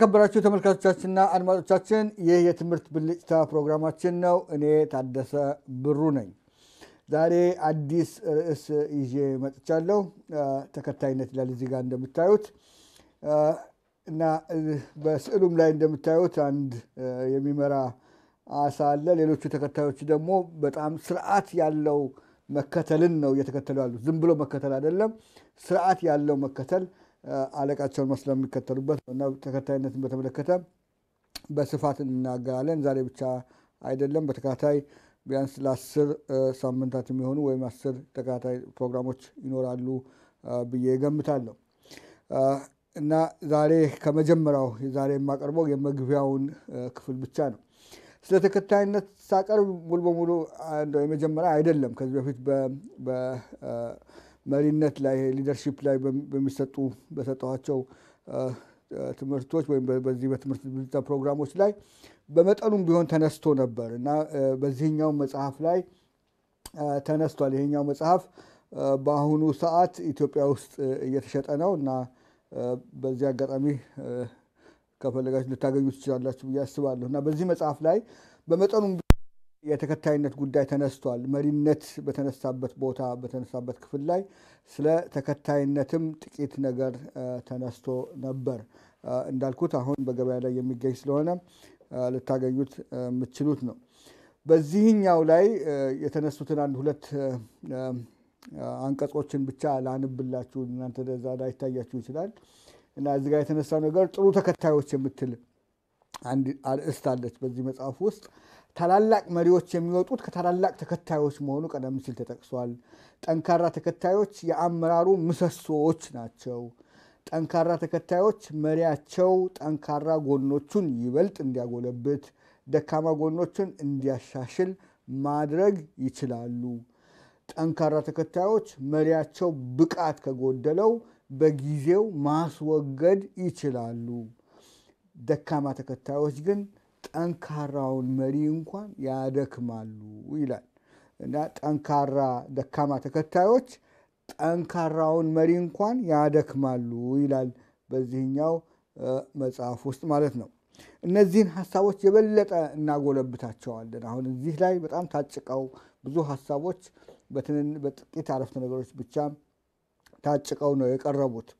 የተከበራችሁ ተመልካቾቻችንና አድማጮቻችን ይህ የትምህርት ብልጭታ ፕሮግራማችን ነው። እኔ ታደሰ ብሩ ነኝ። ዛሬ አዲስ ርዕስ ይዤ መጥቻለሁ። ተከታይነት ይላል እዚህ ጋር እንደምታዩት እና በስዕሉም ላይ እንደምታዩት አንድ የሚመራ አሳ አለ። ሌሎቹ ተከታዮች ደግሞ በጣም ስርዓት ያለው መከተልን ነው እየተከተሉ ያሉት። ዝም ብሎ መከተል አይደለም፣ ስርዓት ያለው መከተል አለቃቸውን መስለው የሚከተሉበት እና ተከታይነትን በተመለከተ በስፋት እንናገራለን። ዛሬ ብቻ አይደለም፣ በተከታታይ ቢያንስ ለአስር ሳምንታት የሚሆኑ ወይም አስር ተከታታይ ፕሮግራሞች ይኖራሉ ብዬ ገምታለሁ እና ዛሬ ከመጀመሪያው ዛሬ የማቀርበው የመግቢያውን ክፍል ብቻ ነው። ስለ ተከታይነት ሳቀርብ ሙሉ በሙሉ የመጀመሪያ አይደለም። ከዚህ በፊት መሪነት ላይ ሊደርሽፕ ላይ በሚሰጡ በሰጠኋቸው ትምህርቶች ወይም በዚህ በትምህርት ብልጫ ፕሮግራሞች ላይ በመጠኑም ቢሆን ተነስቶ ነበር እና በዚህኛው መጽሐፍ ላይ ተነስቷል። ይሄኛው መጽሐፍ በአሁኑ ሰዓት ኢትዮጵያ ውስጥ እየተሸጠ ነው እና በዚህ አጋጣሚ ከፈለጋችሁ ልታገኙ ትችላላችሁ ብዬ አስባለሁ እና በዚህ መጽሐፍ ላይ በመጠኑም የተከታይነት ጉዳይ ተነስቷል። መሪነት በተነሳበት ቦታ በተነሳበት ክፍል ላይ ስለ ተከታይነትም ጥቂት ነገር ተነስቶ ነበር። እንዳልኩት አሁን በገበያ ላይ የሚገኝ ስለሆነ ልታገኙት የምትችሉት ነው። በዚህኛው ላይ የተነሱትን አንድ ሁለት አንቀጾችን ብቻ ላንብላችሁ። እናንተ ደዛ ላይታያችሁ ይችላል እና እዚህ ጋር የተነሳው ነገር ጥሩ ተከታዮች የምትል አንድ አርእስት አለች በዚህ መጽሐፍ ውስጥ ታላላቅ መሪዎች የሚወጡት ከታላላቅ ተከታዮች መሆኑ ቀደም ሲል ተጠቅሷል። ጠንካራ ተከታዮች የአመራሩ ምሰሶዎች ናቸው። ጠንካራ ተከታዮች መሪያቸው ጠንካራ ጎኖቹን ይበልጥ እንዲያጎለብት፣ ደካማ ጎኖቹን እንዲያሻሽል ማድረግ ይችላሉ። ጠንካራ ተከታዮች መሪያቸው ብቃት ከጎደለው በጊዜው ማስወገድ ይችላሉ። ደካማ ተከታዮች ግን ጠንካራውን መሪ እንኳን ያደክማሉ ይላል እና ጠንካራ ደካማ ተከታዮች ጠንካራውን መሪ እንኳን ያደክማሉ ይላል በዚህኛው መጽሐፍ ውስጥ ማለት ነው። እነዚህን ሀሳቦች የበለጠ እናጎለብታቸዋለን። አሁን እዚህ ላይ በጣም ታጭቀው ብዙ ሀሳቦች በጥቂት አረፍተ ነገሮች ብቻ ታጭቀው ነው የቀረቡት።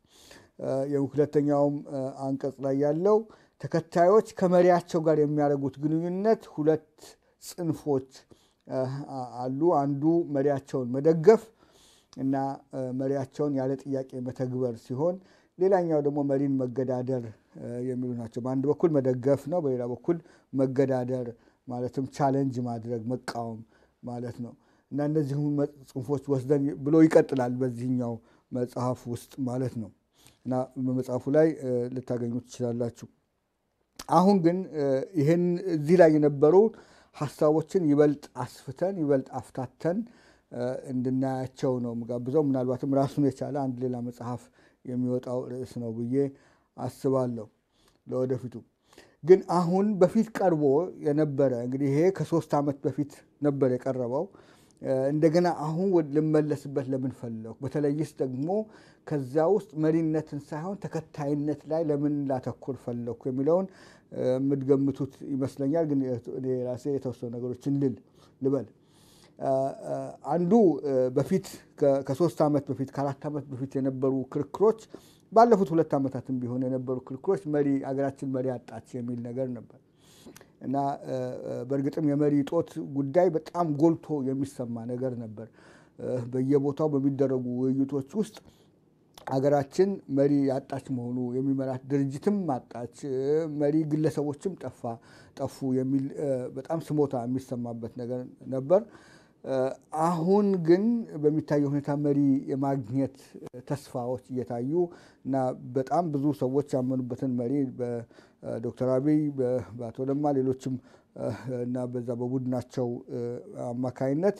የሁለተኛውም አንቀጽ ላይ ያለው ተከታዮች ከመሪያቸው ጋር የሚያደርጉት ግንኙነት ሁለት ጽንፎች አሉ። አንዱ መሪያቸውን መደገፍ እና መሪያቸውን ያለ ጥያቄ መተግበር ሲሆን፣ ሌላኛው ደግሞ መሪን መገዳደር የሚሉ ናቸው። በአንድ በኩል መደገፍ ነው፣ በሌላ በኩል መገዳደር ማለትም ቻለንጅ ማድረግ መቃወም ማለት ነው እና እነዚህ ጽንፎች ወስደን ብሎ ይቀጥላል በዚህኛው መጽሐፍ ውስጥ ማለት ነው እና በመጽሐፉ ላይ ልታገኙ ትችላላችሁ። አሁን ግን ይህን እዚህ ላይ የነበሩ ሀሳቦችን ይበልጥ አስፍተን ይበልጥ አፍታተን እንድናያቸው ነው ምጋብዘው። ምናልባትም ራሱን የቻለ አንድ ሌላ መጽሐፍ የሚወጣው ርዕስ ነው ብዬ አስባለሁ። ለወደፊቱ ግን አሁን በፊት ቀርቦ የነበረ እንግዲህ ይሄ ከሶስት ዓመት በፊት ነበር የቀረበው እንደገና አሁን ልመለስበት ለምን ፈለኩ? በተለይስ ደግሞ ከዛ ውስጥ መሪነትን ሳይሆን ተከታይነት ላይ ለምን ላተኩር ፈለኩ የሚለውን የምትገምቱት ይመስለኛል። ግን ራሴ የተወሰኑ ነገሮችን ልል ልበል። አንዱ በፊት ከሶስት ዓመት በፊት ከአራት ዓመት በፊት የነበሩ ክርክሮች፣ ባለፉት ሁለት ዓመታትም ቢሆን የነበሩ ክርክሮች መሪ አገራችን መሪ አጣች የሚል ነገር ነበር። እና በእርግጥም የመሪ ጦት ጉዳይ በጣም ጎልቶ የሚሰማ ነገር ነበር። በየቦታው በሚደረጉ ውይይቶች ውስጥ አገራችን መሪ ያጣች መሆኑ የሚመራት ድርጅትም አጣች፣ መሪ ግለሰቦችም ጠፋ ጠፉ የሚል በጣም ስሞታ የሚሰማበት ነገር ነበር። አሁን ግን በሚታየው ሁኔታ መሪ የማግኘት ተስፋዎች እየታዩ እና በጣም ብዙ ሰዎች ያመኑበትን መሪ ዶክተር አብይ በአቶ ለማ ሌሎችም እና በዛ በቡድናቸው አማካይነት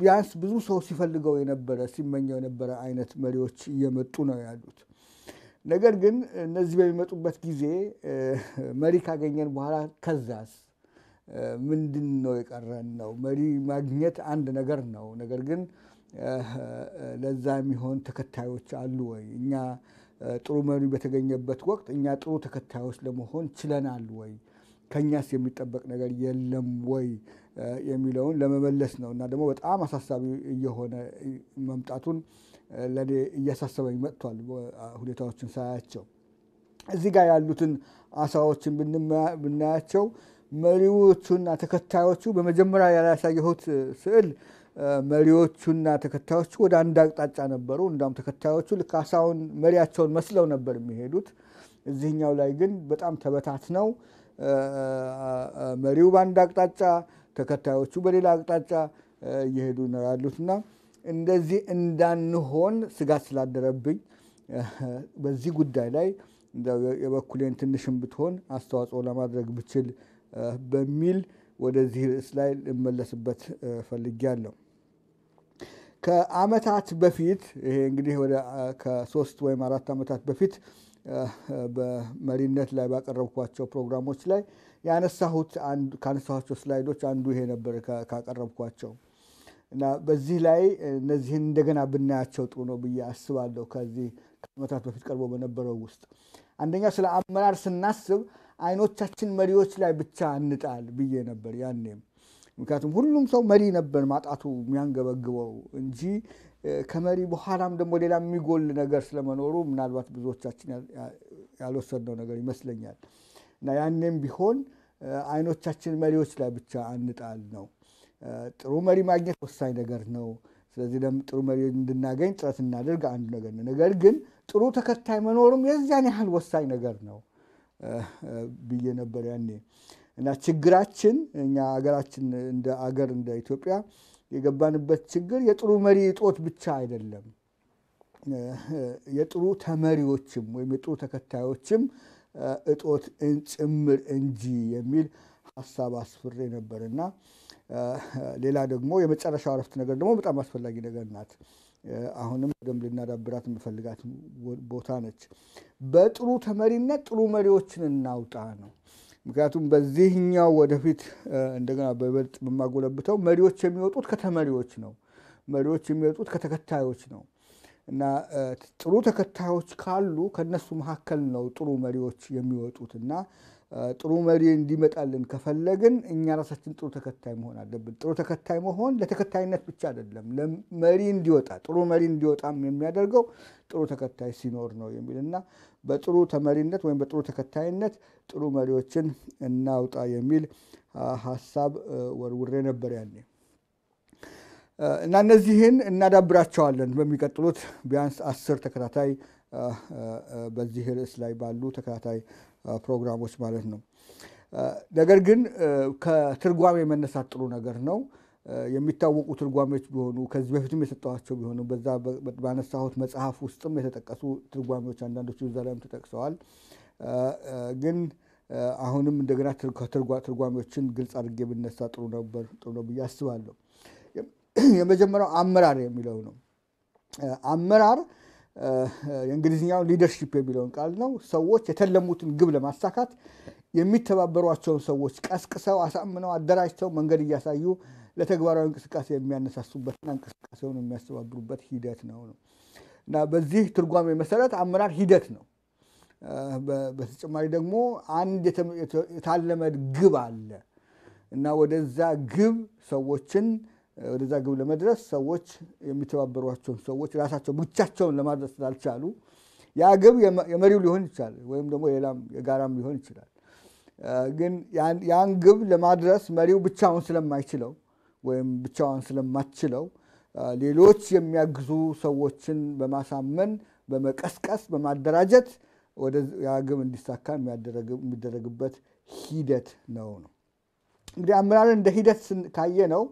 ቢያንስ ብዙ ሰው ሲፈልገው የነበረ ሲመኘው የነበረ አይነት መሪዎች እየመጡ ነው ያሉት። ነገር ግን እነዚህ በሚመጡበት ጊዜ መሪ ካገኘን በኋላ ከዛስ ምንድን ነው የቀረን? ነው መሪ ማግኘት አንድ ነገር ነው። ነገር ግን ለዛ የሚሆን ተከታዮች አሉ ወይ እኛ ጥሩ መሪ በተገኘበት ወቅት እኛ ጥሩ ተከታዮች ለመሆን ችለናል ወይ ከእኛስ የሚጠበቅ ነገር የለም ወይ የሚለውን ለመመለስ ነው እና ደግሞ በጣም አሳሳቢ እየሆነ መምጣቱን ለእኔ እያሳሰበኝ መጥቷል። ሁኔታዎችን ሳያቸው እዚህ ጋር ያሉትን አሳዎችን ብናያቸው መሪዎቹና ተከታዮቹ በመጀመሪያ ያላሳየሁት ስዕል መሪዎቹና ተከታዮቹ ወደ አንድ አቅጣጫ ነበሩ። እንዳውም ተከታዮቹ ልካሳውን መሪያቸውን መስለው ነበር የሚሄዱት። እዚህኛው ላይ ግን በጣም ተበታት ነው። መሪው በአንድ አቅጣጫ፣ ተከታዮቹ በሌላ አቅጣጫ እየሄዱ ነው ያሉትና እንደዚህ እንዳንሆን ስጋት ስላደረብኝ በዚህ ጉዳይ ላይ የበኩሌን ትንሽም ብትሆን አስተዋጽኦ ለማድረግ ብችል በሚል ወደዚህ ርዕስ ላይ ልመለስበት ፈልጌያለሁ። ከአመታት በፊት ይሄ እንግዲህ ወደ ከሶስት ወይም አራት ዓመታት በፊት በመሪነት ላይ ባቀረብኳቸው ፕሮግራሞች ላይ ያነሳሁት ካነሳኋቸው ስላይዶች አንዱ ይሄ ነበር ካቀረብኳቸው እና በዚህ ላይ እነዚህን እንደገና ብናያቸው ጥሩ ነው ብዬ አስባለሁ። ከዚህ ከአመታት በፊት ቀርቦ በነበረው ውስጥ አንደኛው ስለ አመራር ስናስብ አይኖቻችን መሪዎች ላይ ብቻ እንጣል ብዬ ነበር ያኔም ምክንያቱም ሁሉም ሰው መሪ ነበር ማጣቱ የሚያንገበግበው እንጂ ከመሪ በኋላም ደግሞ ሌላ የሚጎል ነገር ስለመኖሩ ምናልባት ብዙዎቻችን ያልወሰድነው ነገር ይመስለኛል። እና ያኔም ቢሆን አይኖቻችን መሪዎች ላይ ብቻ አንጣል ነው። ጥሩ መሪ ማግኘት ወሳኝ ነገር ነው። ስለዚህ ጥሩ መሪ እንድናገኝ ጥረት እናደርግ አንዱ ነገር ነው። ነገር ግን ጥሩ ተከታይ መኖሩም የዚያን ያህል ወሳኝ ነገር ነው ብዬ ነበር ያኔ እና ችግራችን እኛ አገራችን እንደ አገር እንደ ኢትዮጵያ የገባንበት ችግር የጥሩ መሪ እጦት ብቻ አይደለም። የጥሩ ተመሪዎችም ወይም የጥሩ ተከታዮችም እጦት ጭምር እንጂ የሚል ሀሳብ አስፍሬ ነበርና ሌላ ደግሞ የመጨረሻው አረፍት ነገር ደግሞ በጣም አስፈላጊ ነገር ናት። አሁንም በደንብ ልናዳብራት የምፈልጋት ቦታ ነች። በጥሩ ተመሪነት ጥሩ መሪዎችን እናውጣ ነው። ምክንያቱም በዚህኛው ወደፊት እንደገና በበልጥ የማጎለብተው መሪዎች የሚወጡት ከተመሪዎች ነው። መሪዎች የሚወጡት ከተከታዮች ነው። እና ጥሩ ተከታዮች ካሉ ከነሱ መካከል ነው ጥሩ መሪዎች የሚወጡት። እና ጥሩ መሪ እንዲመጣልን ከፈለግን እኛ ራሳችን ጥሩ ተከታይ መሆን አለብን። ጥሩ ተከታይ መሆን ለተከታይነት ብቻ አይደለም፣ ለመሪ እንዲወጣ ጥሩ መሪ እንዲወጣም የሚያደርገው ጥሩ ተከታይ ሲኖር ነው የሚል እና በጥሩ ተመሪነት ወይም በጥሩ ተከታይነት ጥሩ መሪዎችን እናውጣ የሚል ሀሳብ ወርውሬ ነበር ያኔ። እና እነዚህን እናዳብራቸዋለን በሚቀጥሉት ቢያንስ አስር ተከታታይ በዚህ ርዕስ ላይ ባሉ ተከታታይ ፕሮግራሞች ማለት ነው። ነገር ግን ከትርጓሜ መነሳት ጥሩ ነገር ነው። የሚታወቁ ትርጓሜዎች ቢሆኑ ከዚህ በፊትም የሰጠኋቸው ቢሆኑ በዛ ባነሳሁት መጽሐፍ ውስጥም የተጠቀሱ ትርጓሜዎች አንዳንዶቹ እዛ ላይም ተጠቅሰዋል። ግን አሁንም እንደገና ከትርጓሜዎችን ግልጽ አድርጌ ብነሳ ጥሩ ነበር ጥሩ ነው ብዬ አስባለሁ። የመጀመሪያው አመራር የሚለው ነው። አመራር የእንግሊዝኛው ሊደርሺፕ የሚለውን ቃል ነው። ሰዎች የተለሙትን ግብ ለማሳካት የሚተባበሯቸውን ሰዎች ቀስቅሰው፣ አሳምነው፣ አደራጅተው መንገድ እያሳዩ ለተግባራዊ እንቅስቃሴ የሚያነሳሱበትና እንቅስቃሴውን የሚያስተባብሩበት ሂደት ነው ነው እና በዚህ ትርጓሜ መሰረት አመራር ሂደት ነው። በተጨማሪ ደግሞ አንድ የታለመ ግብ አለ እና ወደዛ ግብ ሰዎችን ወደዛ ግብ ለመድረስ ሰዎች የሚተባበሯቸውን ሰዎች ራሳቸው ብቻቸውን ለማድረስ ስላልቻሉ ያ ግብ የመሪው ሊሆን ይችላል፣ ወይም ደግሞ ሌላም የጋራም ሊሆን ይችላል። ግን ያን ግብ ለማድረስ መሪው ብቻውን ስለማይችለው ወይም ብቻዋን ስለማትችለው ሌሎች የሚያግዙ ሰዎችን በማሳመን በመቀስቀስ በማደራጀት ወደ ያ ግብ እንዲሳካ የሚደረግበት ሂደት ነው ነው እንግዲህ አመራርን እንደ ሂደት ካየ ነው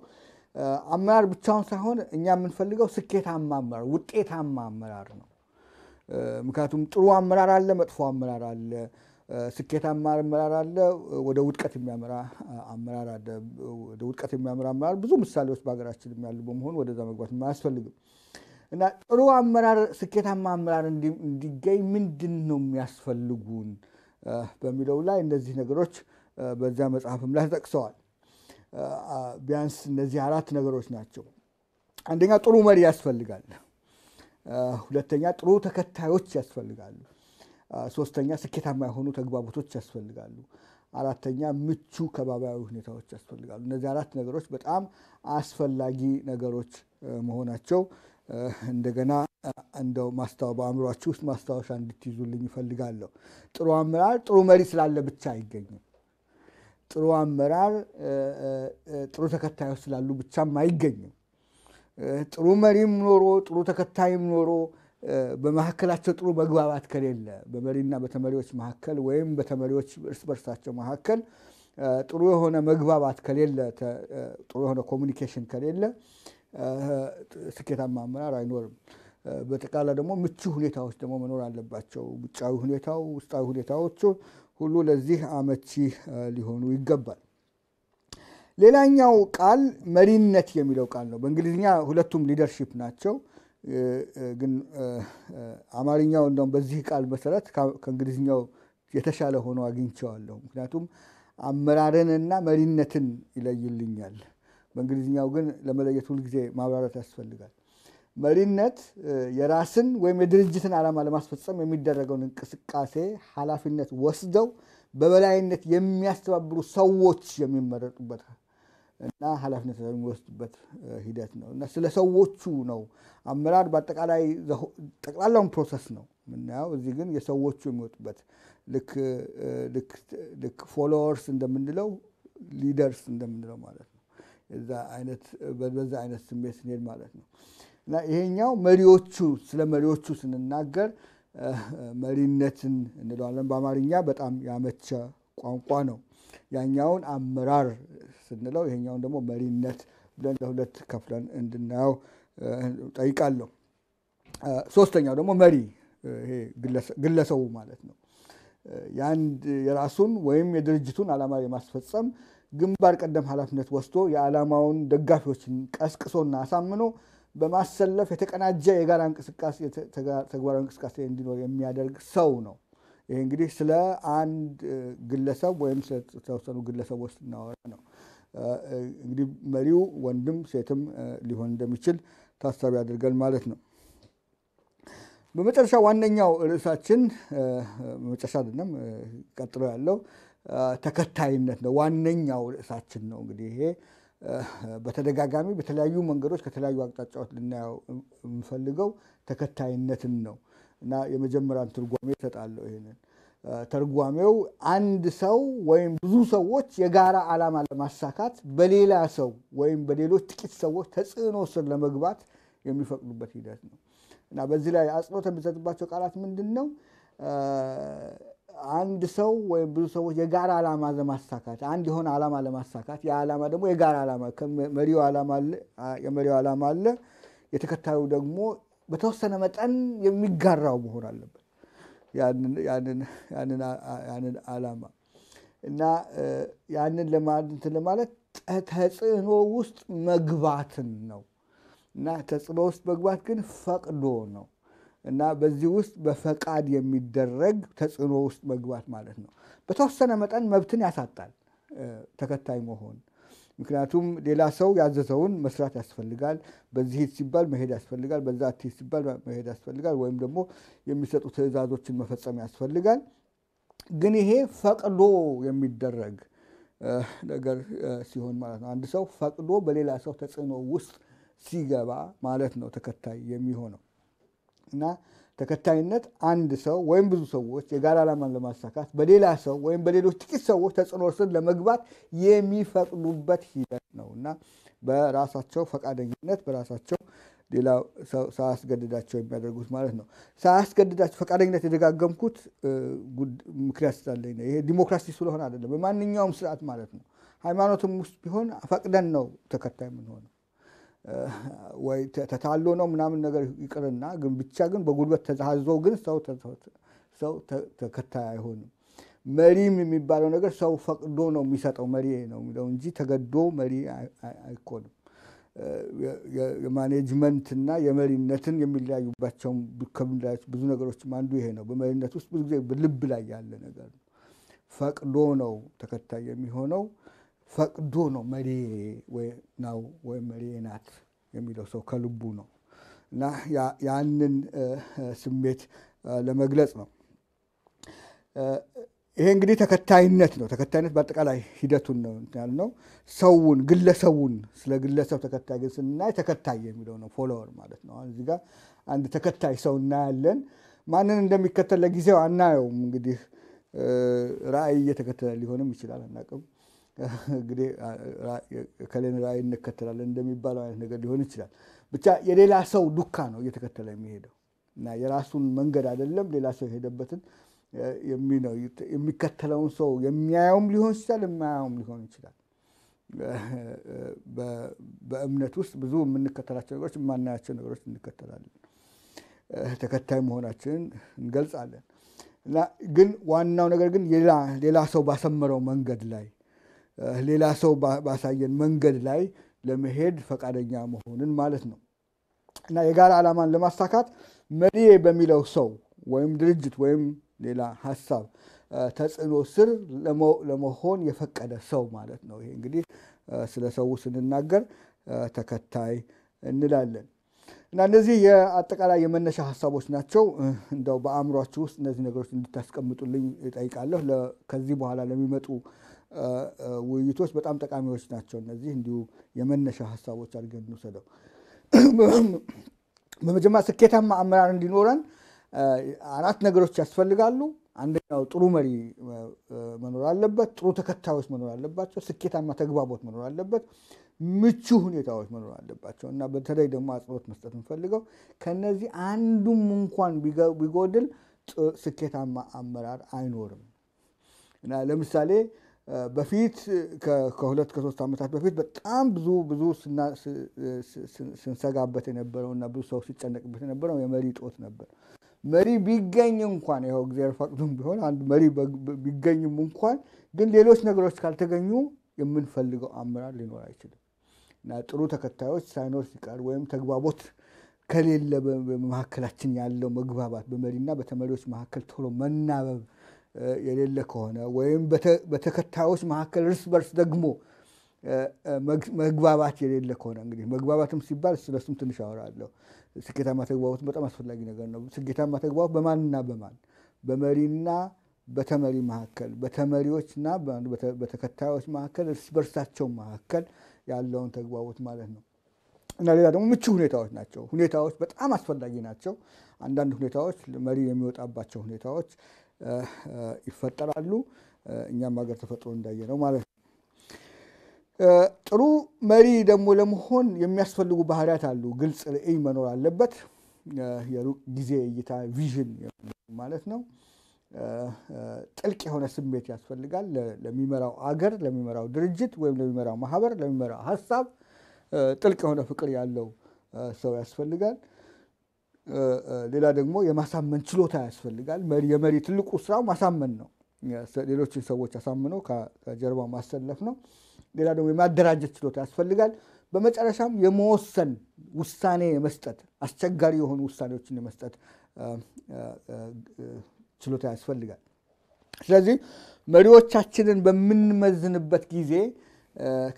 አመራር ብቻውን ሳይሆን እኛ የምንፈልገው ስኬታማ አመራር፣ ውጤታማ አመራር ነው። ምክንያቱም ጥሩ አመራር አለ፣ መጥፎ አመራር አለ፣ ስኬታማ አመራር አለ፣ ወደ ውድቀት የሚያመራ አመራር አለ። ወደ ውድቀት የሚያመራ አመራር ብዙ ምሳሌዎች በሀገራችን ያሉ በመሆኑ ወደዛ መግባት አያስፈልግም እና ጥሩ አመራር፣ ስኬታማ አመራር እንዲገኝ ምንድን ነው የሚያስፈልጉን በሚለው ላይ እነዚህ ነገሮች በዚያ መጽሐፍም ላይ ተጠቅሰዋል። ቢያንስ እነዚህ አራት ነገሮች ናቸው። አንደኛ ጥሩ መሪ ያስፈልጋል። ሁለተኛ ጥሩ ተከታዮች ያስፈልጋሉ። ሶስተኛ ስኬታማ የሆኑ ተግባቦቶች ያስፈልጋሉ። አራተኛ ምቹ ከባቢያዊ ሁኔታዎች ያስፈልጋሉ። እነዚህ አራት ነገሮች በጣም አስፈላጊ ነገሮች መሆናቸው እንደገና እንደው ማስታወ በአእምሯችሁ ውስጥ ማስታወሻ እንድትይዙልኝ ይፈልጋለሁ። ጥሩ አመራር ጥሩ መሪ ስላለ ብቻ አይገኝም። ጥሩ አመራር ጥሩ ተከታዮች ስላሉ ብቻም አይገኝም። ጥሩ መሪም ኖሮ ጥሩ ተከታይም ኖሮ በመካከላቸው ጥሩ መግባባት ከሌለ በመሪና በተመሪዎች መካከል ወይም በተመሪዎች እርስ በርሳቸው መካከል ጥሩ የሆነ መግባባት ከሌለ ጥሩ የሆነ ኮሚኒኬሽን ከሌለ ስኬታማ አመራር አይኖርም። በጠቅላላ ደግሞ ምቹ ሁኔታዎች ደግሞ መኖር አለባቸው። ውጫዊ ሁኔታው፣ ውስጣዊ ሁኔታዎቹ ሁሉ ለዚህ አመቺ ሊሆኑ ይገባል። ሌላኛው ቃል መሪነት የሚለው ቃል ነው። በእንግሊዝኛ ሁለቱም ሊደርሺፕ ናቸው፣ ግን አማርኛው እንደውም በዚህ ቃል መሰረት ከእንግሊዝኛው የተሻለ ሆኖ አግኝቸዋለሁ። ምክንያቱም አመራርንና መሪነትን ይለይልኛል። በእንግሊዝኛው ግን ለመለየት ሁልጊዜ ማብራራት ያስፈልጋል። መሪነት የራስን ወይም የድርጅትን ዓላማ ለማስፈጸም የሚደረገውን እንቅስቃሴ ኃላፊነት ወስደው በበላይነት የሚያስተባብሩ ሰዎች የሚመረጡበት እና ኃላፊነት የሚወስዱበት ሂደት ነው እና ስለ ሰዎቹ ነው። አመራር በአጠቃላይ ጠቅላላውን ፕሮሰስ ነው የምናየው። እዚህ ግን የሰዎቹ የሚወጡበት ልክ ፎሎወርስ እንደምንለው ሊደርስ እንደምንለው ማለት ነው። በዛ አይነት ስሜት ስንሄድ ማለት ነው። እና ይሄኛው መሪዎቹ ስለ መሪዎቹ ስንናገር መሪነትን እንለዋለን። በአማርኛ በጣም ያመቸ ቋንቋ ነው። ያኛውን አመራር ስንለው ይሄኛውን ደግሞ መሪነት ብለን ለሁለት ከፍለን እንድናየው ጠይቃለሁ። ሶስተኛው ደግሞ መሪ ይሄ ግለሰቡ ማለት ነው። የአንድ የራሱን ወይም የድርጅቱን አላማ የማስፈጸም ግንባር ቀደም ኃላፊነት ወስዶ የዓላማውን ደጋፊዎችን ቀስቅሶና አሳምኖ በማሰለፍ የተቀናጀ የጋራ እንቅስቃሴ ተግባራዊ እንቅስቃሴ እንዲኖር የሚያደርግ ሰው ነው። ይህ እንግዲህ ስለ አንድ ግለሰብ ወይም ስለተወሰኑ ግለሰቦች ስናወራ ነው። እንግዲህ መሪው ወንድም ሴትም ሊሆን እንደሚችል ታሳቢ ያደርጋል ማለት ነው። በመጨረሻ ዋነኛው ርዕሳችን መጨረሻ አይደለም፣ ቀጥሎ ያለው ተከታይነት ነው። ዋነኛው ርዕሳችን ነው እንግዲህ ይሄ በተደጋጋሚ በተለያዩ መንገዶች ከተለያዩ አቅጣጫዎች ልናየው የምፈልገው ተከታይነትን ነው እና የመጀመሪያን ትርጓሜ እሰጣለሁ። ይህንን ተርጓሜው አንድ ሰው ወይም ብዙ ሰዎች የጋራ ዓላማ ለማሳካት በሌላ ሰው ወይም በሌሎች ጥቂት ሰዎች ተጽዕኖ ስር ለመግባት የሚፈቅዱበት ሂደት ነው እና በዚህ ላይ አጽንኦት የሚሰጥባቸው ቃላት ምንድን ነው? አንድ ሰው ወይም ብዙ ሰዎች የጋራ ዓላማ ለማሳካት አንድ የሆነ ዓላማ ለማሳካት ያ ዓላማ ደግሞ የጋራ ዓላማ መሪው ዓላማ አለ፣ የመሪው ዓላማ አለ፣ የተከታዩ ደግሞ በተወሰነ መጠን የሚጋራው መሆን አለበት ያንን ዓላማ እና ያንን እንትን ለማለት ተጽዕኖ ውስጥ መግባትን ነው እና ተጽዕኖ ውስጥ መግባት ግን ፈቅዶ ነው እና በዚህ ውስጥ በፈቃድ የሚደረግ ተጽዕኖ ውስጥ መግባት ማለት ነው። በተወሰነ መጠን መብትን ያሳጣል ተከታይ መሆን። ምክንያቱም ሌላ ሰው ያዘዘውን መስራት ያስፈልጋል። በዚህ ሂድ ሲባል መሄድ ያስፈልጋል። በዛ አትሂድ ሲባል መሄድ ያስፈልጋል። ወይም ደግሞ የሚሰጡ ትዕዛዞችን መፈጸም ያስፈልጋል። ግን ይሄ ፈቅዶ የሚደረግ ነገር ሲሆን ማለት ነው። አንድ ሰው ፈቅዶ በሌላ ሰው ተጽዕኖ ውስጥ ሲገባ ማለት ነው ተከታይ የሚሆነው። እና ተከታይነት አንድ ሰው ወይም ብዙ ሰዎች የጋራ ዓላማን ለማሳካት በሌላ ሰው ወይም በሌሎች ጥቂት ሰዎች ተጽዕኖ ስር ለመግባት የሚፈቅዱበት ሂደት ነው እና በራሳቸው ፈቃደኝነት በራሳቸው ሌላ ሳያስገድዳቸው የሚያደርጉት ማለት ነው። ሳያስገድዳቸው ፈቃደኝነት የደጋገምኩት ምክንያት ስላለኝ ነው። ይሄ ዲሞክራሲ ስለሆነ አይደለም፣ በማንኛውም ስርዓት ማለት ነው። ሃይማኖትም ውስጥ ቢሆን ፈቅደን ነው ተከታይ የምንሆነው። ወይ ተታሎ ነው ምናምን ነገር ይቅርና ግን ብቻ ግን በጉልበት ተዛዞ ግን ሰው ሰው ተከታይ አይሆንም። መሪም የሚባለው ነገር ሰው ፈቅዶ ነው የሚሰጠው መሪ ነው የሚለው እንጂ ተገዶ መሪ አይኮንም። እና የመሪነትን የሚለያዩባቸውም ከሚለያዩ ብዙ ነገሮችም አንዱ ይሄ ነው። በመሪነት ውስጥ ብዙ ጊዜ ልብ ላይ ያለ ነገር ነው። ፈቅዶ ነው ተከታይ የሚሆነው። ፈቅዶ ነው መሪ ነው ወይም መሪ ናት የሚለው ሰው ከልቡ ነው እና ያንን ስሜት ለመግለጽ ነው። ይሄ እንግዲህ ተከታይነት ነው። ተከታይነት በአጠቃላይ ሂደቱን ነው ያልነው። ሰውን ግለሰቡን ስለ ግለሰብ ተከታይ ግን ስናይ ተከታይ የሚለው ነው ፎሎወር ማለት ነው። አሁን እዚህ ጋር አንድ ተከታይ ሰው እናያለን። ማንን እንደሚከተል ለጊዜው አናየውም። እንግዲህ ራእይ እየተከተለ ሊሆንም ይችላል፣ አናቅም። እንግዲህ ከሌን ራእይ እንከተላለን እንደሚባለው አይነት ነገር ሊሆን ይችላል። ብቻ የሌላ ሰው ዱካ ነው እየተከተለ የሚሄደው እና የራሱን መንገድ አይደለም ሌላ ሰው የሄደበትን የሚከተለውን ሰው የሚያየውም ሊሆን ይችላል፣ የማያየውም ሊሆን ይችላል። በእምነት ውስጥ ብዙ የምንከተላቸው ነገሮች፣ የማናያቸው ነገሮች እንከተላለን። ተከታይ መሆናችንን እንገልጻለን እና ግን ዋናው ነገር ግን ሌላ ሰው ባሰመረው መንገድ ላይ ሌላ ሰው ባሳየን መንገድ ላይ ለመሄድ ፈቃደኛ መሆንን ማለት ነው እና የጋራ ዓላማን ለማሳካት መሪዬ በሚለው ሰው ወይም ድርጅት ወይም ሌላ ሀሳብ ተጽዕኖ ስር ለመሆን የፈቀደ ሰው ማለት ነው። ይሄ እንግዲህ ስለ ሰው ስንናገር ተከታይ እንላለን እና እነዚህ የአጠቃላይ የመነሻ ሀሳቦች ናቸው። እንደው በአእምሯችሁ ውስጥ እነዚህ ነገሮች እንድታስቀምጡልኝ እጠይቃለሁ። ከዚህ በኋላ ለሚመጡ ውይይቶች በጣም ጠቃሚዎች ናቸው። እነዚህ እንዲሁ የመነሻ ሀሳቦች አድርገን እንውሰደው። በመጀመሪያ ስኬታማ አመራር እንዲኖረን አራት ነገሮች ያስፈልጋሉ። አንደኛው ጥሩ መሪ መኖር አለበት። ጥሩ ተከታዮች መኖር አለባቸው። ስኬታማ ተግባቦት መኖር አለበት። ምቹ ሁኔታዎች መኖር አለባቸው እና በተለይ ደግሞ አጽንኦት መስጠት የምፈልገው ከነዚህ አንዱም እንኳን ቢጎድል ስኬታማ አመራር አይኖርም እና ለምሳሌ በፊት ከሁለት ከሶስት ዓመታት በፊት በጣም ብዙ ብዙ ስንሰጋበት የነበረው እና ብዙ ሰው ሲጨነቅበት የነበረው የመሪ ጦት ነበር። መሪ ቢገኝ እንኳን ይኸው እግዚአብሔር ፈቅዶም ቢሆን አንድ መሪ ቢገኝም እንኳን ግን ሌሎች ነገሮች ካልተገኙ የምንፈልገው አመራር ሊኖር አይችልም እና ጥሩ ተከታዮች ሳይኖር ሲቀር ወይም ተግባቦት ከሌለ በመካከላችን ያለው መግባባት በመሪና በተመሪዎች መካከል ቶሎ መናበብ የሌለ ከሆነ ወይም በተከታዮች መካከል እርስ በርስ ደግሞ መግባባት የሌለ ከሆነ እንግዲህ መግባባትም ሲባል ስለሱም ትንሽ አወራለሁ። ስኬታማ ተግባቦት በጣም አስፈላጊ ነገር ነው። ስኬታማ ተግባቦት በማንና በማን በመሪና በተመሪ መካከል በተመሪዎችና በተከታዮች መካከል እርስ በርሳቸው መካከል ያለውን ተግባቦት ማለት ነው። እና ሌላ ደግሞ ምቹ ሁኔታዎች ናቸው። ሁኔታዎች በጣም አስፈላጊ ናቸው። አንዳንድ ሁኔታዎች መሪ የሚወጣባቸው ሁኔታዎች ይፈጠራሉ። እኛም ሀገር ተፈጥሮ እንዳየ ነው ማለት ነው። ጥሩ መሪ ደግሞ ለመሆን የሚያስፈልጉ ባህሪያት አሉ። ግልጽ ርዕይ መኖር አለበት። የሩቅ ጊዜ እይታ ቪዥን ማለት ነው። ጥልቅ የሆነ ስሜት ያስፈልጋል። ለሚመራው አገር፣ ለሚመራው ድርጅት ወይም ለሚመራው ማህበር፣ ለሚመራው ሀሳብ ጥልቅ የሆነ ፍቅር ያለው ሰው ያስፈልጋል። ሌላ ደግሞ የማሳመን ችሎታ ያስፈልጋል። የመሪ ትልቁ ስራው ማሳመን ነው። ሌሎችን ሰዎች አሳምነው ከጀርባ ማሰለፍ ነው። ሌላ ደግሞ የማደራጀት ችሎታ ያስፈልጋል። በመጨረሻም የመወሰን ውሳኔ የመስጠት አስቸጋሪ የሆኑ ውሳኔዎችን የመስጠት ችሎታ ያስፈልጋል። ስለዚህ መሪዎቻችንን በምንመዝንበት ጊዜ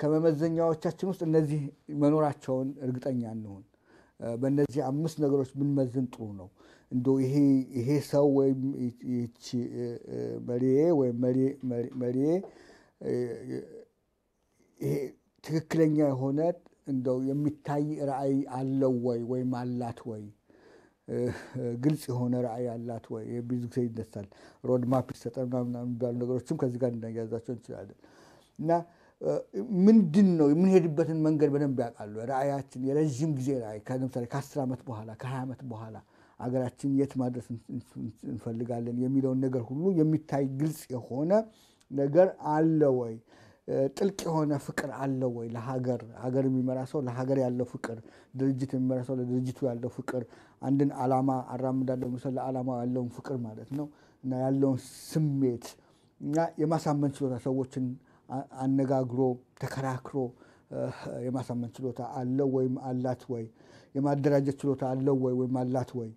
ከመመዘኛዎቻችን ውስጥ እነዚህ መኖራቸውን እርግጠኛ እንሆን። በእነዚህ አምስት ነገሮች ብንመዝን ጥሩ ነው። እንዶ ይሄ ሰው ወይም ይቺ መሪዬ ወይም መሪዬ ይሄ ትክክለኛ የሆነ እንደው የሚታይ ራዕይ አለው ወይ ወይም አላት ወይ ግልጽ የሆነ ራዕይ አላት ወይ? ብዙ ጊዜ ይነሳል። ሮድማፕ ይሰጠን ምናምን የሚባሉ ነገሮችም ከዚህ ጋር እናያዛቸው እንችላለን እና ምንድን ነው የምንሄድበትን መንገድ በደንብ ያውቃሉ። ራእያችን የረዥም ጊዜ ራእይ 1 ከአስር ዓመት በኋላ ከሀያ ዓመት በኋላ አገራችን የት ማድረስ እንፈልጋለን የሚለውን ነገር ሁሉ የሚታይ ግልጽ የሆነ ነገር አለ ወይ? ጥልቅ የሆነ ፍቅር አለ ወይ ለሀገር? ሀገር የሚመራ ሰው ለሀገር ያለው ፍቅር፣ ድርጅት የሚመራ ሰው ለድርጅቱ ያለው ፍቅር፣ አንድን ዓላማ አራምዳለሁ ሰው ለዓላማው ያለውን ፍቅር ማለት ነው እና ያለውን ስሜት እና የማሳመን ችሎታ ሰዎችን አነጋግሮ ተከራክሮ የማሳመን ችሎታ አለው ወይም አላት ወይ? የማደራጀት ችሎታ አለው ወይ ወይም አላት ወይ?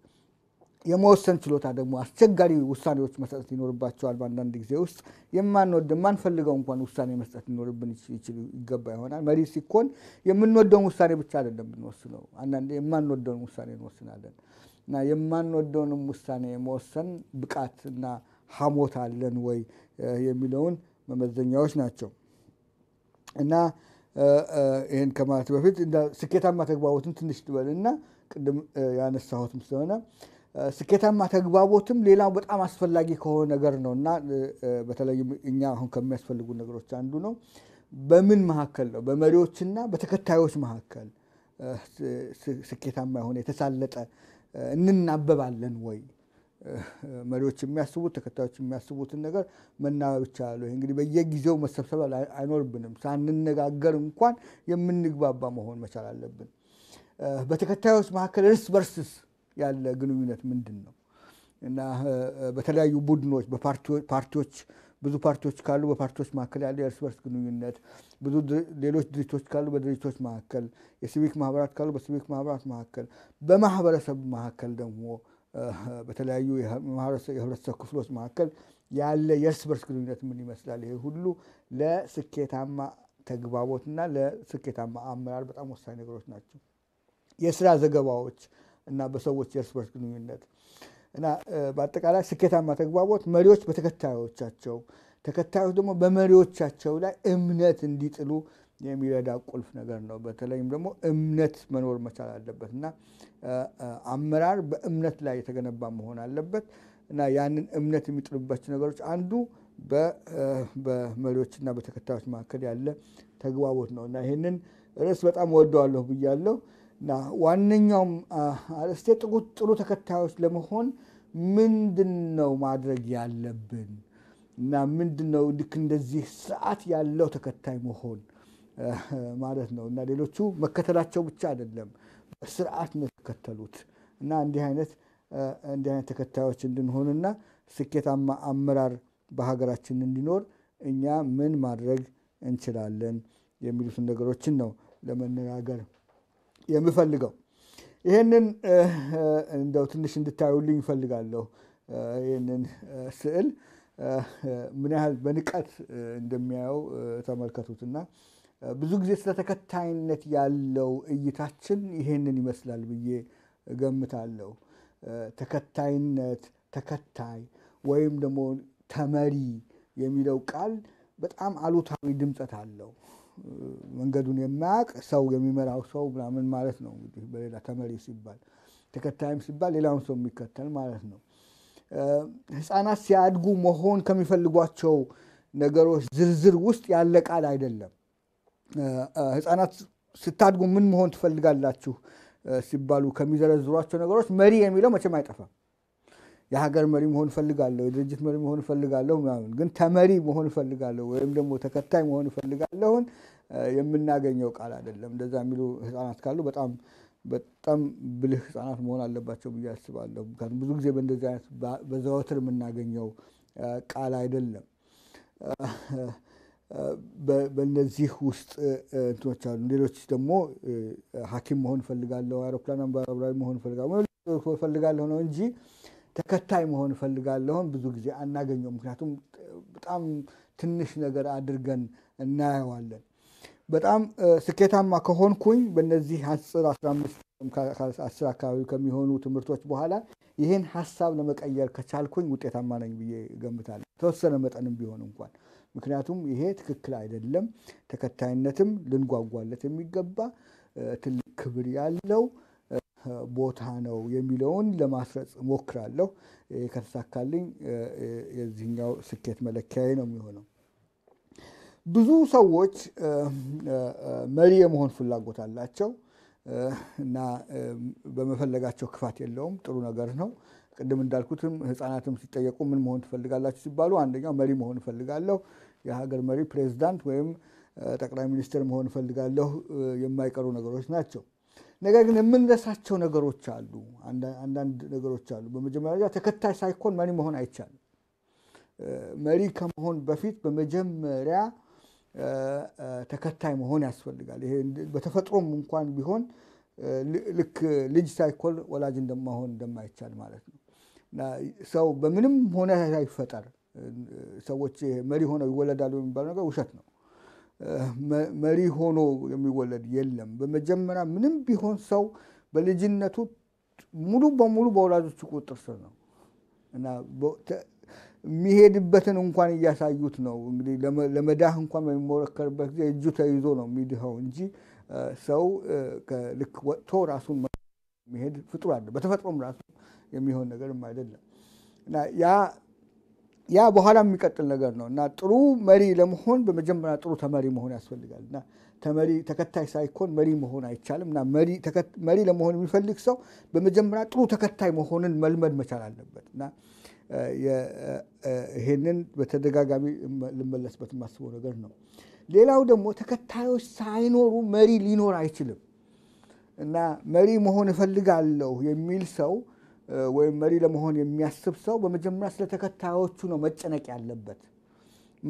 የመወሰን ችሎታ ደግሞ አስቸጋሪ ውሳኔዎች መስጠት ይኖርባቸዋል። በአንዳንድ ጊዜ ውስጥ የማንወድ የማንፈልገው እንኳን ውሳኔ መስጠት ሊኖርብን ይገባ ይሆናል። መሪ ሲኮን የምንወደውን ውሳኔ ብቻ አይደለም ብንወስነው፣ አንዳንዴ የማንወደውን ውሳኔ እንወስናለን እና የማንወደውንም ውሳኔ መወሰን ብቃት እና አለን ወይ የሚለውን መመዘኛዎች ናቸው እና ይህን ከማለት በፊት ስኬታማ ተግባቦትን ትንሽ ትበል እና ቅድም ያነሳሁትም ስለሆነ ስኬታማ ተግባቦትም ሌላው በጣም አስፈላጊ ከሆነ ነገር ነው እና በተለይም እኛ አሁን ከሚያስፈልጉ ነገሮች አንዱ ነው። በምን መካከል ነው? በመሪዎችና በተከታዮች መካከል ስኬታማ የሆነ የተሳለጠ እንናበባለን ወይ? መሪዎች የሚያስቡት ተከታዮች የሚያስቡትን ነገር መናበብ ይቻላሉ። ወይ? እንግዲህ በየጊዜው መሰብሰብ አይኖርብንም። ሳንነጋገር እንኳን የምንግባባ መሆን መቻል አለብን። በተከታዮች መካከል እርስ በርስስ ያለ ግንኙነት ምንድን ነው እና በተለያዩ ቡድኖች በፓርቲዎች ብዙ ፓርቲዎች ካሉ በፓርቲዎች መካከል ያለ የእርስ በርስ ግንኙነት፣ ብዙ ሌሎች ድርጅቶች ካሉ በድርጅቶች መካከል፣ የሲቪክ ማህበራት ካሉ በሲቪክ ማህበራት መካከል፣ በማህበረሰብ መካከል ደግሞ በተለያዩ የህብረተሰብ ክፍሎች መካከል ያለ የእርስ በርስ ግንኙነት ምን ይመስላል? ይሄ ሁሉ ለስኬታማ ተግባቦትና ለስኬታማ አመራር በጣም ወሳኝ ነገሮች ናቸው። የስራ ዘገባዎች እና በሰዎች የእርስ በርስ ግንኙነት እና በአጠቃላይ ስኬታማ ተግባቦት መሪዎች በተከታዮቻቸው ተከታዮች ደግሞ በመሪዎቻቸው ላይ እምነት እንዲጥሉ የሚረዳ ቁልፍ ነገር ነው። በተለይም ደግሞ እምነት መኖር መቻል አለበት እና አመራር በእምነት ላይ የተገነባ መሆን አለበት እና ያንን እምነት የሚጥሉባቸው ነገሮች አንዱ በመሪዎችና በተከታዮች መካከል ያለ ተግባቦት ነው እና ይህንን ርዕስ በጣም ወደዋለሁ ብያለሁ እና ዋነኛውም አርዕስቴ ጥሩ ተከታዮች ለመሆን ምንድን ነው ማድረግ ያለብን እና ምንድን ነው ልክ እንደዚህ ስርዓት ያለው ተከታይ መሆን ማለት ነው እና ሌሎቹ መከተላቸው ብቻ አይደለም ስርዓት ነው የተከተሉት እና እንዲህ አይነት እንዲህ አይነት ተከታዮች እንድንሆንና ስኬታማ አመራር በሀገራችን እንዲኖር እኛ ምን ማድረግ እንችላለን የሚሉትን ነገሮችን ነው ለመነጋገር የምፈልገው። ይህንን እንደው ትንሽ እንድታዩልኝ እፈልጋለሁ። ይህንን ስዕል ምን ያህል በንቃት እንደሚያየው ተመልከቱትና ብዙ ጊዜ ስለ ተከታይነት ያለው እይታችን ይህንን ይመስላል ብዬ እገምታለሁ። ተከታይነት ተከታይ ወይም ደግሞ ተመሪ የሚለው ቃል በጣም አሉታዊ ድምፀት አለው። መንገዱን የማያውቅ ሰው የሚመራው ሰው ምናምን ማለት ነው። እንግዲህ በሌላ ተመሪ ሲባል ተከታይም ሲባል ሌላውን ሰው የሚከተል ማለት ነው። ሕፃናት ሲያድጉ መሆን ከሚፈልጓቸው ነገሮች ዝርዝር ውስጥ ያለ ቃል አይደለም። ህፃናት ስታድጉ ምን መሆን ትፈልጋላችሁ ሲባሉ ከሚዘረዝሯቸው ነገሮች መሪ የሚለው መቼም አይጠፋም። የሀገር መሪ መሆን እፈልጋለሁ፣ የድርጅት መሪ መሆን እፈልጋለሁ ምናምን፣ ግን ተመሪ መሆን እፈልጋለሁ ወይም ደግሞ ተከታይ መሆን እፈልጋለሁን የምናገኘው ቃል አይደለም። እንደዛ የሚሉ ህፃናት ካሉ በጣም በጣም ብልህ ህፃናት መሆን አለባቸው ብዬ አስባለሁ። ምክንያቱም ብዙ ጊዜ በእንደዚህ አይነት በዘወትር የምናገኘው ቃል አይደለም። በነዚህ ውስጥ እንትኖች አሉ። ሌሎች ደግሞ ሐኪም መሆን እፈልጋለሁ፣ አውሮፕላን አብራሪ መሆን እፈልጋለሁ ነው እንጂ ተከታይ መሆን እፈልጋለሁን ብዙ ጊዜ አናገኘው። ምክንያቱም በጣም ትንሽ ነገር አድርገን እናየዋለን። በጣም ስኬታማ ከሆንኩኝ በነዚህ አስር አስራ አምስት አስር አካባቢ ከሚሆኑ ትምህርቶች በኋላ ይህን ሀሳብ ለመቀየር ከቻልኩኝ ውጤታማ ነኝ ብዬ እገምታለሁ። ተወሰነ መጠንም ቢሆን እንኳን ምክንያቱም ይሄ ትክክል አይደለም። ተከታይነትም ልንጓጓለት የሚገባ ትልቅ ክብር ያለው ቦታ ነው የሚለውን ለማስረጽ ሞክራለሁ። ከተሳካልኝ የዚህኛው ስኬት መለኪያዬ ነው የሚሆነው። ብዙ ሰዎች መሪ የመሆን ፍላጎት አላቸው እና በመፈለጋቸው ክፋት የለውም፣ ጥሩ ነገር ነው። ቅድም እንዳልኩትም ህፃናትም ሲጠየቁ ምን መሆን ትፈልጋላችሁ ሲባሉ አንደኛው መሪ መሆን እፈልጋለሁ፣ የሀገር መሪ ፕሬዚዳንት ወይም ጠቅላይ ሚኒስትር መሆን እፈልጋለሁ የማይቀሩ ነገሮች ናቸው። ነገር ግን የምንረሳቸው ነገሮች አሉ፣ አንዳንድ ነገሮች አሉ። በመጀመሪያ ደረጃ ተከታይ ሳይኮን መሪ መሆን አይቻልም። መሪ ከመሆን በፊት በመጀመሪያ ተከታይ መሆን ያስፈልጋል። ይሄ በተፈጥሮም እንኳን ቢሆን ልክ ልጅ ሳይኮን ወላጅ እንደማሆን እንደማይቻል ማለት ነው። ሰው በምንም ሆነ አይፈጠር ሰዎች መሪ ሆነው ይወለዳሉ የሚባለው ነገር ውሸት ነው። መሪ ሆኖ የሚወለድ የለም። በመጀመሪያ ምንም ቢሆን ሰው በልጅነቱ ሙሉ በሙሉ በወላጆቹ ቁጥጥር ስር ነው እና የሚሄድበትን እንኳን እያሳዩት ነው። እንግዲህ ለመዳህ እንኳን በሚሞረከርበት ጊዜ እጁ ተይዞ ነው የሚድኸው እንጂ ሰው ልክ ወጥቶ ራሱን የሚሄድ ፍጡር አለ። በተፈጥሮም ራሱ የሚሆን ነገርም አይደለም እና ያ ያ በኋላ የሚቀጥል ነገር ነው እና ጥሩ መሪ ለመሆን በመጀመሪያ ጥሩ ተመሪ መሆን ያስፈልጋል እና ተመሪ ተከታይ ሳይኮን መሪ መሆን አይቻልም እና መሪ ለመሆን የሚፈልግ ሰው በመጀመሪያ ጥሩ ተከታይ መሆንን መልመድ መቻል አለበት እና ይሄንን በተደጋጋሚ ልመለስበት የማስበው ነገር ነው። ሌላው ደግሞ ተከታዮች ሳይኖሩ መሪ ሊኖር አይችልም እና መሪ መሆን እፈልጋለሁ የሚል ሰው ወይም መሪ ለመሆን የሚያስብ ሰው በመጀመሪያ ስለ ተከታዮቹ ነው መጨነቅ ያለበት።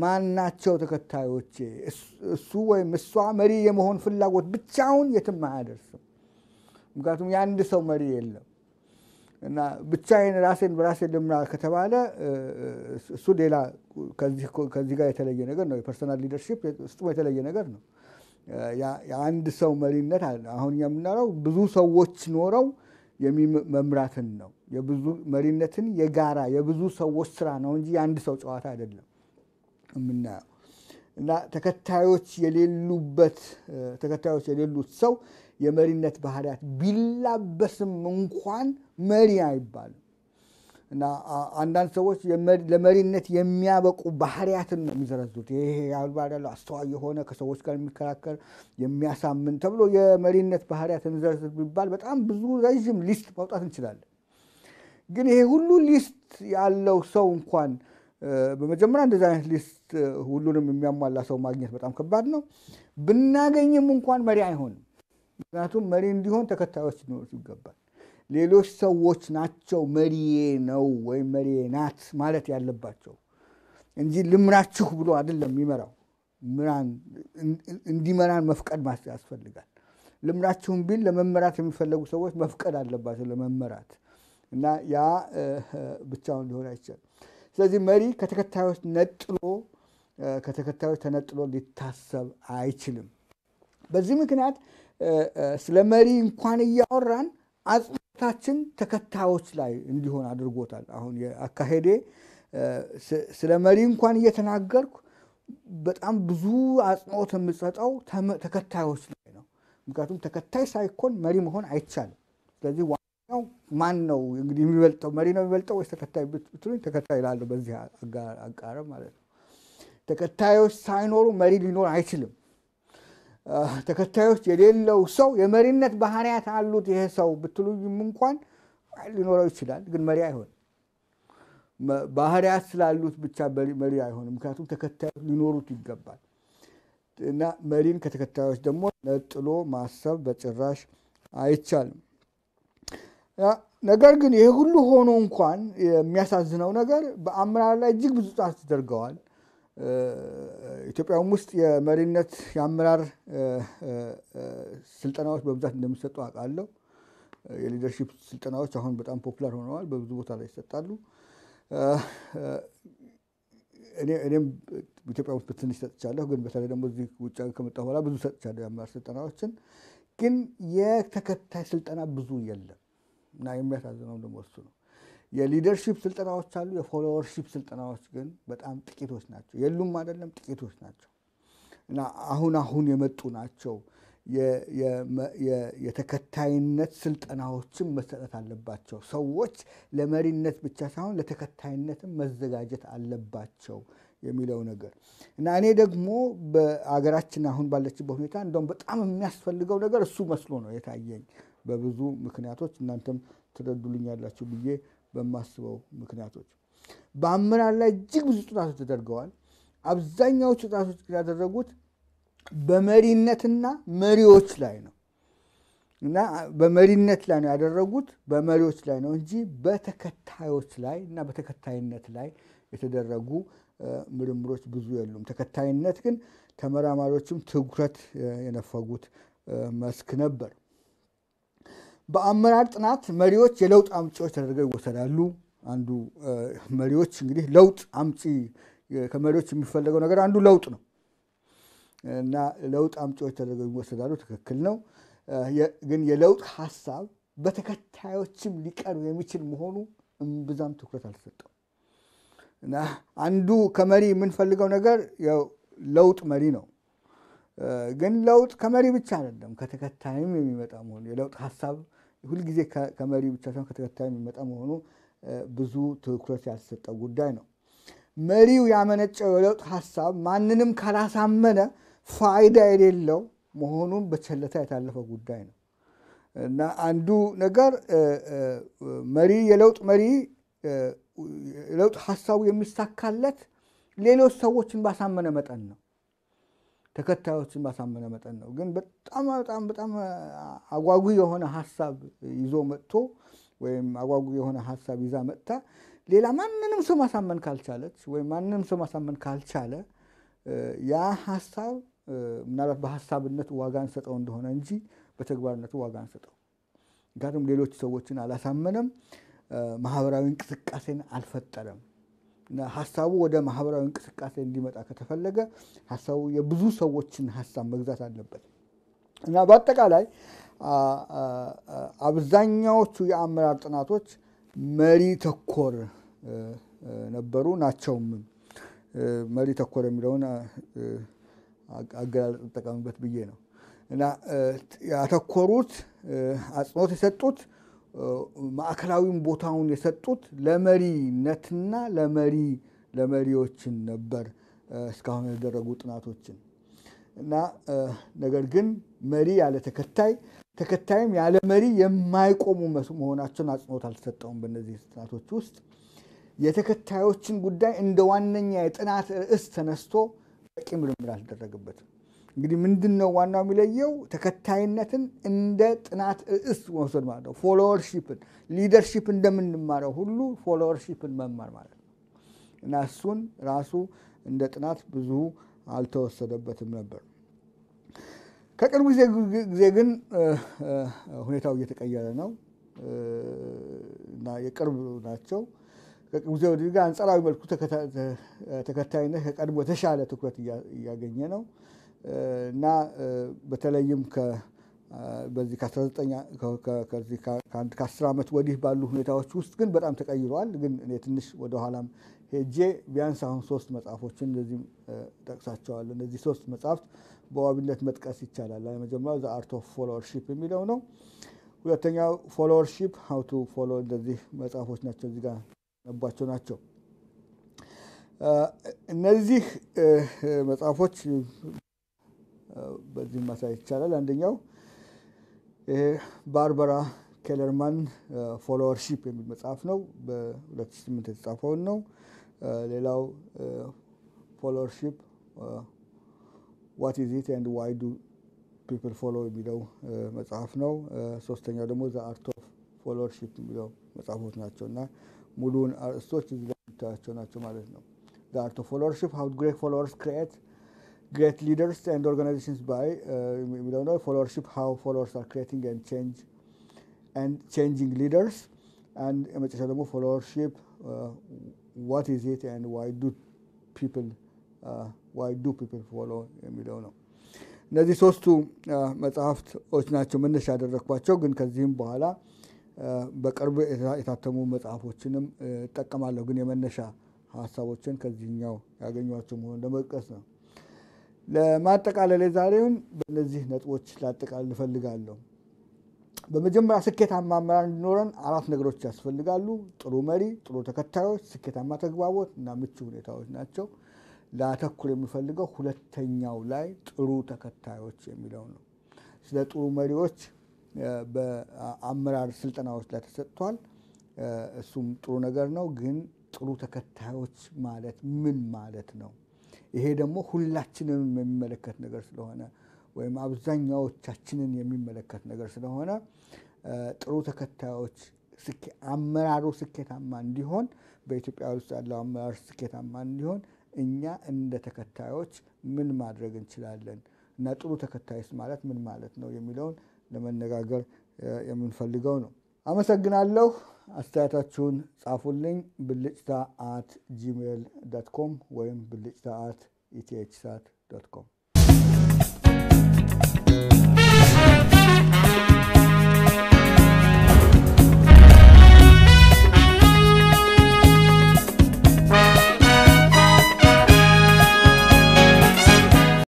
ማናቸው ተከታዮቼ? እሱ ወይም እሷ መሪ የመሆን ፍላጎት ብቻውን የትም አያደርስም። ምክንያቱም የአንድ ሰው መሪ የለም እና ብቻዬን ራሴን በራሴ ልምራ ከተባለ እሱ ሌላ ከዚህ ጋር የተለየ ነገር ነው። የፐርሰናል ሊደርሺፕ ውስጥ የተለየ ነገር ነው። የአንድ ሰው መሪነት አሁን የምናለው ብዙ ሰዎች ኖረው መምራትን ነው። የብዙ መሪነትን የጋራ የብዙ ሰዎች ስራ ነው እንጂ የአንድ ሰው ጨዋታ አይደለም የምናየው እና ተከታዮች የሌሉበት ተከታዮች የሌሉት ሰው የመሪነት ባህሪያት ቢላበስም እንኳን መሪ አይባልም። እና አንዳንድ ሰዎች ለመሪነት የሚያበቁ ባህሪያትን ነው የሚዘረዝሩት። ይሄ ያልባዳሉ አስተዋይ የሆነ ከሰዎች ጋር የሚከራከር የሚያሳምን ተብሎ የመሪነት ባህሪያትን ዘርዝር ቢባል በጣም ብዙ ረዥም ሊስት ማውጣት እንችላለን። ግን ይሄ ሁሉ ሊስት ያለው ሰው እንኳን በመጀመሪያ እንደዚህ አይነት ሊስት ሁሉንም የሚያሟላ ሰው ማግኘት በጣም ከባድ ነው። ብናገኝም እንኳን መሪ አይሆንም። ምክንያቱም መሪ እንዲሆን ተከታዮች ሊኖሩት ይገባል። ሌሎች ሰዎች ናቸው መሪዬ ነው ወይም መሪዬ ናት ማለት ያለባቸው እንጂ ልምራችሁ ብሎ አይደለም የሚመራው። እንዲመራን መፍቀድ ያስፈልጋል። ልምራችሁም ቢል ለመመራት የሚፈለጉ ሰዎች መፍቀድ አለባቸው ለመመራት እና ያ ብቻውን ሊሆን አይችልም። ስለዚህ መሪ ከተከታዮች ነጥሎ ከተከታዮች ተነጥሎ ሊታሰብ አይችልም። በዚህ ምክንያት ስለ መሪ እንኳን እያወራን አጽ ታችን ተከታዮች ላይ እንዲሆን አድርጎታል። አሁን አካሄዴ ስለ መሪ እንኳን እየተናገርኩ በጣም ብዙ አጽንኦት የምሰጠው ተከታዮች ላይ ነው። ምክንያቱም ተከታይ ሳይኮን መሪ መሆን አይቻልም። ስለዚህ ዋናው ማን ነው እንግዲህ የሚበልጠው? መሪ ነው የሚበልጠው ወይስ ተከታይ ብትሉኝ ተከታይ እላለሁ። በዚህ አቃረብ ማለት ነው። ተከታዮች ሳይኖሩ መሪ ሊኖር አይችልም። ተከታዮች የሌለው ሰው የመሪነት ባህሪያት አሉት ይሄ ሰው ብትሉኝም እንኳን ሊኖረው ይችላል፣ ግን መሪ አይሆን። ባህሪያት ስላሉት ብቻ መሪ አይሆንም። ምክንያቱም ተከታዮች ሊኖሩት ይገባል እና መሪን ከተከታዮች ደግሞ ነጥሎ ማሰብ በጭራሽ አይቻልም። ነገር ግን ይሄ ሁሉ ሆኖ እንኳን የሚያሳዝነው ነገር በአመራር ላይ እጅግ ብዙ ጣት ተደርገዋል። ኢትዮጵያ ውስጥ የመሪነት የአመራር ስልጠናዎች በብዛት እንደሚሰጡ አውቃለሁ። የሊደርሺፕ ስልጠናዎች አሁን በጣም ፖፑላር ሆነዋል፣ በብዙ ቦታ ላይ ይሰጣሉ። እኔም ኢትዮጵያ ውስጥ በትንሽ ሰጥቻለሁ፣ ግን በተለይ ደግሞ እዚህ ውጭ ከመጣ በኋላ ብዙ ሰጥቻለሁ የአመራር ስልጠናዎችን። ግን የተከታይ ስልጠና ብዙ የለም እና የሚያሳዝነው ደግሞ እሱ ነው። የሊደርሺፕ ስልጠናዎች አሉ። የፎሎወርሺፕ ስልጠናዎች ግን በጣም ጥቂቶች ናቸው። የሉም አይደለም፣ ጥቂቶች ናቸው እና አሁን አሁን የመጡ ናቸው። የተከታይነት ስልጠናዎችም መሰጠት አለባቸው። ሰዎች ለመሪነት ብቻ ሳይሆን ለተከታይነትም መዘጋጀት አለባቸው የሚለው ነገር እና እኔ ደግሞ በአገራችን አሁን ባለችበት ሁኔታ እንደውም በጣም የሚያስፈልገው ነገር እሱ መስሎ ነው የታየኝ በብዙ ምክንያቶች እናንተም ትረዱልኛላችሁ ብዬ በማስበው ምክንያቶች በአመራር ላይ እጅግ ብዙ ጥናቶች ተደርገዋል። አብዛኛዎቹ ጥናቶች ያደረጉት በመሪነትና መሪዎች ላይ ነው እና በመሪነት ላይ ነው ያደረጉት በመሪዎች ላይ ነው እንጂ በተከታዮች ላይ እና በተከታይነት ላይ የተደረጉ ምርምሮች ብዙ የሉም። ተከታይነት ግን ተመራማሪዎችም ትኩረት የነፈጉት መስክ ነበር። በአመራር ጥናት መሪዎች የለውጥ አምጪዎች ተደርገው ይወሰዳሉ። አንዱ መሪዎች እንግዲህ ለውጥ አምጪ ከመሪዎች የሚፈለገው ነገር አንዱ ለውጥ ነው እና ለውጥ አምጪዎች ተደርገው ይወሰዳሉ። ትክክል ነው። ግን የለውጥ ሀሳብ በተከታዮችም ሊቀርብ የሚችል መሆኑ እምብዛም ትኩረት አልተሰጠው እና አንዱ ከመሪ የምንፈልገው ነገር ለውጥ መሪ ነው። ግን ለውጥ ከመሪ ብቻ አይደለም ከተከታይም የሚመጣ መሆኑ የለውጥ ሀሳብ ሁልጊዜ ከመሪው ብቻ ሳይሆን ከተከታዩ የሚመጣ መሆኑ ብዙ ትኩረት ያልተሰጠው ጉዳይ ነው። መሪው ያመነጨው የለውጥ ሀሳብ ማንንም ካላሳመነ ፋይዳ የሌለው መሆኑን በቸለታ የታለፈ ጉዳይ ነው እና አንዱ ነገር መሪ የለውጥ መሪ የለውጥ ሀሳቡ የሚሳካለት ሌሎች ሰዎችን ባሳመነ መጠን ነው። ተከታዮችን ባሳመነ መጠን ነው። ግን በጣም በጣም በጣም አጓጉ የሆነ ሀሳብ ይዞ መጥቶ ወይም አጓጉ የሆነ ሀሳብ ይዛ መጥታ ሌላ ማንንም ሰው ማሳመን ካልቻለች ወይም ማንንም ሰው ማሳመን ካልቻለ ያ ሀሳብ ምናልባት በሀሳብነት ዋጋ እንሰጠው እንደሆነ እንጂ በተግባርነቱ ዋጋ እንሰጠው። ምክንያቱም ሌሎች ሰዎችን አላሳመነም፣ ማህበራዊ እንቅስቃሴን አልፈጠረም። ሀሳቡ ወደ ማህበራዊ እንቅስቃሴ እንዲመጣ ከተፈለገ ሀሳቡ የብዙ ሰዎችን ሀሳብ መግዛት አለበት እና በአጠቃላይ አብዛኛዎቹ የአመራር ጥናቶች መሪ ተኮር ነበሩ ናቸውም። መሪ ተኮር የሚለውን አገላለጽ ተጠቀምበት ብዬ ነው እና ያተኮሩት አጽንኦት የሰጡት ማዕከላዊውን ቦታውን የሰጡት ለመሪነትና ለመሪ ለመሪዎችን ነበር እስካሁን የተደረጉ ጥናቶችን እና ነገር ግን መሪ ያለ ተከታይ ተከታይም ያለ መሪ የማይቆሙ መሆናቸውን አጽንኦት አልተሰጠውም። በእነዚህ ጥናቶች ውስጥ የተከታዮችን ጉዳይ እንደ ዋነኛ የጥናት ርዕስ ተነስቶ በቂ ምርምር አልተደረገበትም። እንግዲህ ምንድን ነው ዋናው የሚለየው? ተከታይነትን እንደ ጥናት ርዕስ መውሰድ ማለት ነው። ፎሎወርሺፕን ሊደርሺፕ እንደምንማረው ሁሉ ፎሎወርሺፕን መማር ማለት ነው እና እሱን ራሱ እንደ ጥናት ብዙ አልተወሰደበትም ነበር። ከቅርብ ጊዜ ግን ሁኔታው እየተቀየረ ነው እና የቅርብ ናቸው። ከቅርብ ጊዜ ወዲህ ጋር አንጻራዊ መልኩ ተከታይነት ከቀድሞ የተሻለ ትኩረት እያገኘ ነው። እና በተለይም በዚህ ከአንድ ከአስር ዓመት ወዲህ ባሉ ሁኔታዎች ውስጥ ግን በጣም ተቀይረዋል። ግን እኔ ትንሽ ወደኋላም ሄጄ ቢያንስ አሁን ሶስት መጽሐፎችን እንደዚህም ጠቅሳቸዋለሁ። እነዚህ ሶስት መጽሐፍት በዋቢነት መጥቀስ ይቻላል። መጀመሪያው አርት ኦፍ ፎሎወርሺፕ የሚለው ነው። ሁለተኛው ፎሎወርሺፕ ሀው ቱ ፎሎ እንደዚህ መጽሐፎች ናቸው። እዚህ ጋር ነቧቸው ናቸው። እነዚህ መጽሐፎች በዚህ ማሳየት ይቻላል። አንደኛው ባርባራ ባርበራ ኬለርማን ፎሎወርሺፕ የሚል መጽሐፍ ነው። በ2008 የተጻፈውን ነው። ሌላው ፎሎወርሺፕ ዋት ኢዝ ኢት ኤንድ ዋይ ዱ ፒፕል ፎሎ የሚለው መጽሐፍ ነው። ሶስተኛው ደግሞ ዘ አርት ኦፍ ፎሎወርሺፕ የሚለው መጽሐፎች ናቸው እና ሙሉውን አርእስቶች እዚህ ላይ የምታያቸው ናቸው ማለት ነው። ዘ አርት ኦፍ ፎሎወርሺፕ ሀው ግሬት ፎሎወርስ ክሪኤት get leaders and organizations by, uh, we don't know followership, how followers are creating and change and changing leaders and መጨረሻ ደግሞ followership, uh, what is it and why do people, uh, why do people follow የሚለው ነው። እነዚህ ሶስቱ መጽሐፍቶች ናቸው መነሻ ያደረግኳቸው። ግን ከዚህም በኋላ በቅርብ የታተሙ መጽሐፎችንም እጠቀማለሁ። ግን የመነሻ ሀሳቦችን ከዚህኛው ያገኟቸው መሆኑን ለመጥቀስ ነው። ለማጠቃለል ዛሬውን በእነዚህ ነጥቦች ላጠቃልል እፈልጋለሁ። በመጀመሪያ ስኬታማ አመራር እንዲኖረን አራት ነገሮች ያስፈልጋሉ። ጥሩ መሪ፣ ጥሩ ተከታዮች፣ ስኬታማ ተግባቦት እና ምቹ ሁኔታዎች ናቸው። ላተኩር የሚፈልገው ሁለተኛው ላይ ጥሩ ተከታዮች የሚለው ነው። ስለ ጥሩ መሪዎች በአመራር ስልጠናዎች ላይ ተሰጥቷል። እሱም ጥሩ ነገር ነው። ግን ጥሩ ተከታዮች ማለት ምን ማለት ነው? ይሄ ደግሞ ሁላችንም የሚመለከት ነገር ስለሆነ ወይም አብዛኛዎቻችንን የሚመለከት ነገር ስለሆነ ጥሩ ተከታዮች አመራሩ ስኬታማ እንዲሆን በኢትዮጵያ ውስጥ ያለው አመራር ስኬታማ እንዲሆን እኛ እንደ ተከታዮች ምን ማድረግ እንችላለን እና ጥሩ ተከታዮች ማለት ምን ማለት ነው የሚለውን ለመነጋገር የምንፈልገው ነው። አመሰግናለሁ። አስተያየታችሁን ጻፉልኝ። ብልጭታ አት ጂሜል ዶት ኮም ወይም ብልጭታ አት ኢቲኤች ሳት ዶት ኮም